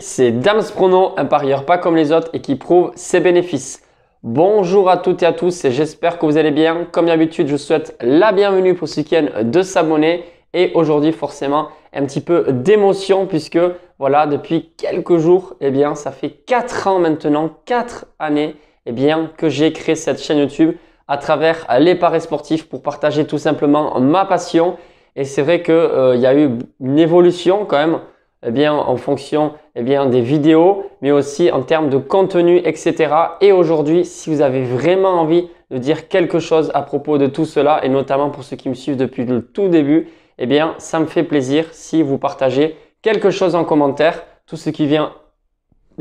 c'est Dams Prono, un parieur pas comme les autres et qui prouve ses bénéfices. Bonjour à toutes et à tous et j'espère que vous allez bien. Comme d'habitude, je souhaite la bienvenue pour ce week-end de s'abonner et aujourd'hui forcément un petit peu d'émotion puisque voilà, depuis quelques jours, et eh bien, ça fait 4 ans maintenant, 4 années, eh bien, que j'ai créé cette chaîne YouTube à travers les paris sportifs pour partager tout simplement ma passion. Et c'est vrai qu'il euh, y a eu une évolution quand même eh bien, en fonction eh bien, des vidéos, mais aussi en termes de contenu, etc. Et aujourd'hui, si vous avez vraiment envie de dire quelque chose à propos de tout cela, et notamment pour ceux qui me suivent depuis le tout début, eh bien, ça me fait plaisir si vous partagez quelque chose en commentaire, tout ce qui vient,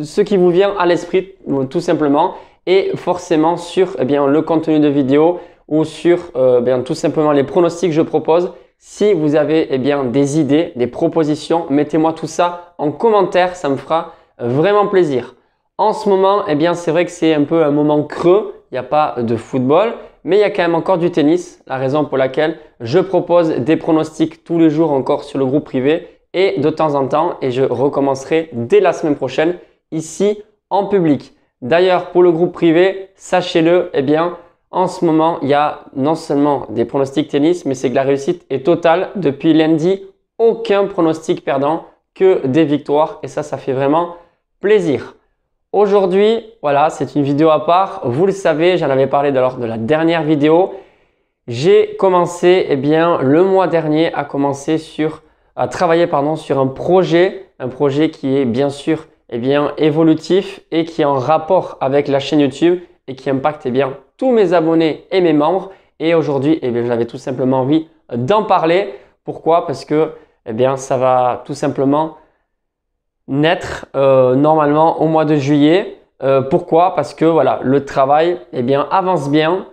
ce qui vous vient à l'esprit, euh, tout simplement, et forcément sur eh bien, le contenu de vidéo ou sur euh, eh bien, tout simplement les pronostics que je propose. Si vous avez eh bien, des idées, des propositions, mettez-moi tout ça en commentaire, ça me fera euh, vraiment plaisir. En ce moment, eh bien, c'est vrai que c'est un peu un moment creux, il n'y a pas de football, mais il y a quand même encore du tennis, la raison pour laquelle je propose des pronostics tous les jours encore sur le groupe privé et de temps en temps, et je recommencerai dès la semaine prochaine ici en public. D'ailleurs, pour le groupe privé, sachez-le, eh bien, en ce moment, il y a non seulement des pronostics tennis, mais c'est que la réussite est totale. Depuis lundi, aucun pronostic perdant, que des victoires. Et ça, ça fait vraiment plaisir. Aujourd'hui, voilà, c'est une vidéo à part. Vous le savez, j'en avais parlé lors de la dernière vidéo. J'ai commencé, eh bien, le mois dernier à commencer sur, à travailler, pardon, sur un projet, un projet qui est bien sûr, eh bien, évolutif et qui est en rapport avec la chaîne YouTube et qui impacte, eh bien, mes abonnés et mes membres. Et aujourd'hui, et eh bien, j'avais tout simplement envie d'en parler. Pourquoi Parce que eh bien, ça va tout simplement naître euh, normalement au mois de juillet. Euh, pourquoi Parce que voilà, le travail et eh bien, avance bien.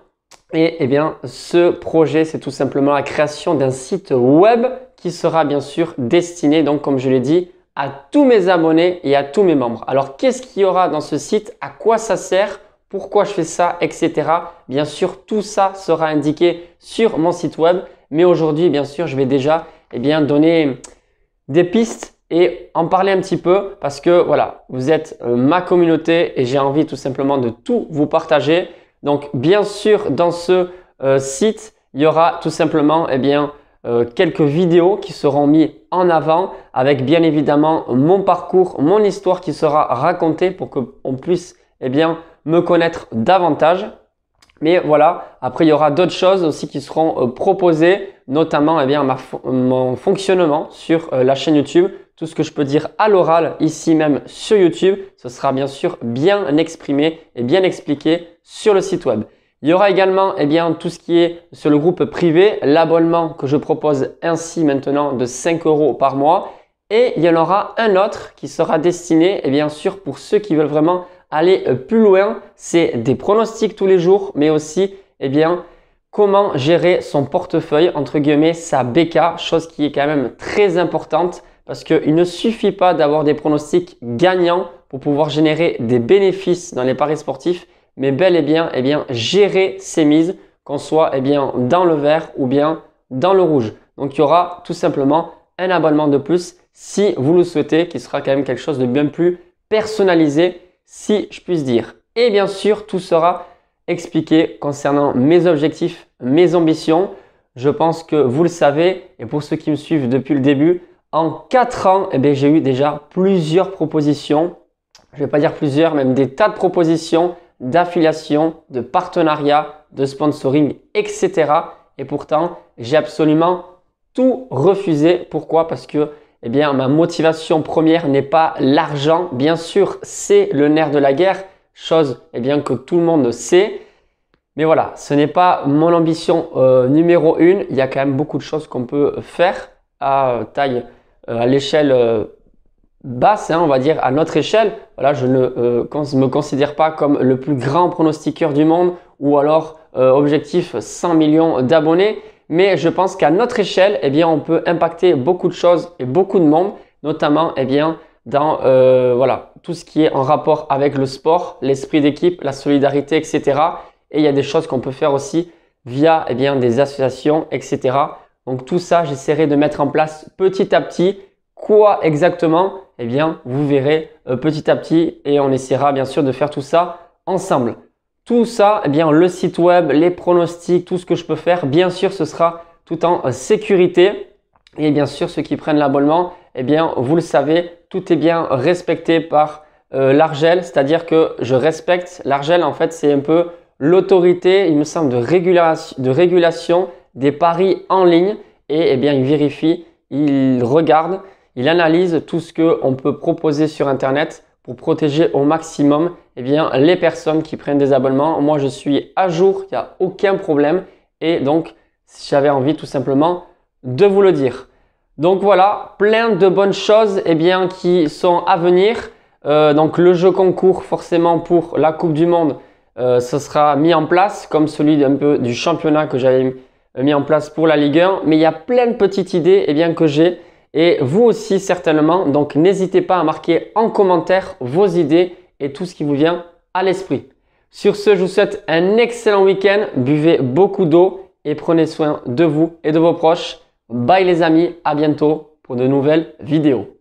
Et eh bien, ce projet, c'est tout simplement la création d'un site web qui sera bien sûr destiné, donc comme je l'ai dit, à tous mes abonnés et à tous mes membres. Alors, qu'est-ce qu'il y aura dans ce site À quoi ça sert pourquoi je fais ça, etc. Bien sûr, tout ça sera indiqué sur mon site web. Mais aujourd'hui, bien sûr, je vais déjà eh bien, donner des pistes et en parler un petit peu parce que voilà, vous êtes euh, ma communauté et j'ai envie tout simplement de tout vous partager. Donc, bien sûr, dans ce euh, site, il y aura tout simplement eh bien, euh, quelques vidéos qui seront mises en avant avec bien évidemment mon parcours, mon histoire qui sera racontée pour qu'on puisse eh bien, me connaître davantage. Mais voilà, après il y aura d'autres choses aussi qui seront euh, proposées, notamment et eh bien, mon fonctionnement sur euh, la chaîne YouTube. Tout ce que je peux dire à l'oral ici même sur YouTube, ce sera bien sûr bien exprimé et bien expliqué sur le site web. Il y aura également et eh bien, tout ce qui est sur le groupe privé, l'abonnement que je propose ainsi maintenant de 5 euros par mois. Et il y en aura un autre qui sera destiné, et eh bien sûr, pour ceux qui veulent vraiment aller euh, plus loin. C'est des pronostics tous les jours, mais aussi, eh bien, comment gérer son portefeuille, entre guillemets, sa BK, chose qui est quand même très importante parce qu'il ne suffit pas d'avoir des pronostics gagnants pour pouvoir générer des bénéfices dans les paris sportifs, mais bel et bien, et eh bien gérer ses mises, qu'on soit eh bien, dans le vert ou bien dans le rouge. Donc il y aura tout simplement un abonnement de plus si vous le souhaitez, qui sera quand même quelque chose de bien plus personnalisé si je puisse dire. Et bien sûr, tout sera expliqué concernant mes objectifs, mes ambitions. Je pense que vous le savez, et pour ceux qui me suivent depuis le début, en 4 ans, eh j'ai eu déjà plusieurs propositions. Je ne vais pas dire plusieurs, même des tas de propositions d'affiliation, de partenariat, de sponsoring, etc. Et pourtant, j'ai absolument tout refusé. Pourquoi Parce que eh bien, ma motivation première n'est pas l'argent. Bien sûr, c'est le nerf de la guerre, chose eh bien, que tout le monde sait. Mais voilà, ce n'est pas mon ambition euh, numéro une. Il y a quand même beaucoup de choses qu'on peut faire à euh, taille, euh, à l'échelle basse, hein, on va dire à notre échelle. Voilà, je ne me considère pas comme le plus grand pronostiqueur du monde ou alors objectif 100 millions d'abonnés mais je pense qu'à notre échelle, eh bien, on peut impacter beaucoup de choses et beaucoup de monde, notamment eh bien, dans euh, voilà, tout ce qui est en rapport avec le sport, l'esprit d'équipe, la solidarité, etc. Et il y a des choses qu'on peut faire aussi via eh bien, des associations, etc. Donc tout ça, j'essaierai de mettre en place petit à petit. Quoi exactement Eh bien, vous verrez euh, petit à petit et on essaiera bien sûr de faire tout ça ensemble. Tout ça, eh bien, le site web, les pronostics, tout ce que je peux faire, bien sûr, ce sera tout en euh, sécurité. Et bien sûr, ceux qui prennent l'abonnement, eh bien, vous le savez, tout est bien respecté par euh, l'Argel, c'est-à-dire que je respecte l'Argel. En fait, c'est un peu l'autorité, il me semble, de, régulation des paris en ligne. Et eh bien, il vérifie, il regarde, il analyse tout ce qu'on peut proposer sur Internet protéger au maximum et eh bien, les personnes qui prennent des abonnements. Moi, je suis à jour, il n'y a aucun problème. Et donc, j'avais envie tout simplement de vous le dire. Donc voilà, plein de bonnes choses et eh bien, qui sont à venir. Euh, donc le jeu concours forcément pour la Coupe du Monde, euh, ce sera mis en place comme celui d'un peu du championnat que j'avais mis en place pour la Ligue 1. Mais il y a plein de petites idées et eh bien, que j'ai et vous aussi certainement. Donc n'hésitez pas à marquer en commentaire vos idées et tout ce qui vous vient à l'esprit. Sur ce, je vous souhaite un excellent week-end, buvez beaucoup d'eau et prenez soin de vous et de vos proches. Bye les amis, à bientôt pour de nouvelles vidéos.